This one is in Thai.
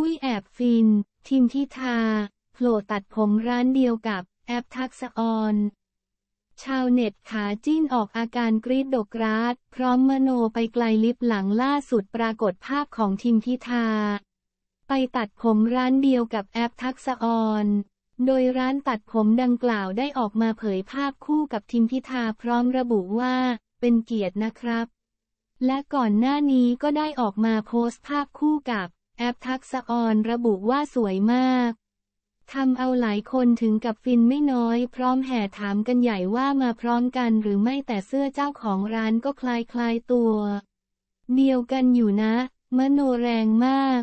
ปุ้ยแอบฟินทิมพิธาโผล่ตัดผมร้านเดียวกับแอปทักษออน ชาวเน็ตขาจิ้นออกอาการกรีดดกราดพร้อมมโนไปไกลลิบหลังล่าสุดปรากฏภาพของทิมพิธาไปตัดผมร้านเดียวกับแอปทักษออนโดยร้านตัดผมดังกล่าวได้ออกมาเผยภาพคู่กับทิมพิธาพร้อมระบุว่า เป็นเกียรตินะครับ และก่อนหน้านี้ก็ได้ออกมาโพสต์ภาพคู่กับแอปทักษออนระบุว่าสวยมาก ทำเอาหลายคนถึงกับฟินไม่น้อย พร้อมแห่ถามกันใหญ่ว่ามาพร้อมกันหรือไม่แต่เสื้อเจ้าของร้านก็คลายคลายตัว เดียวกันอยู่นะ มโนแรงมาก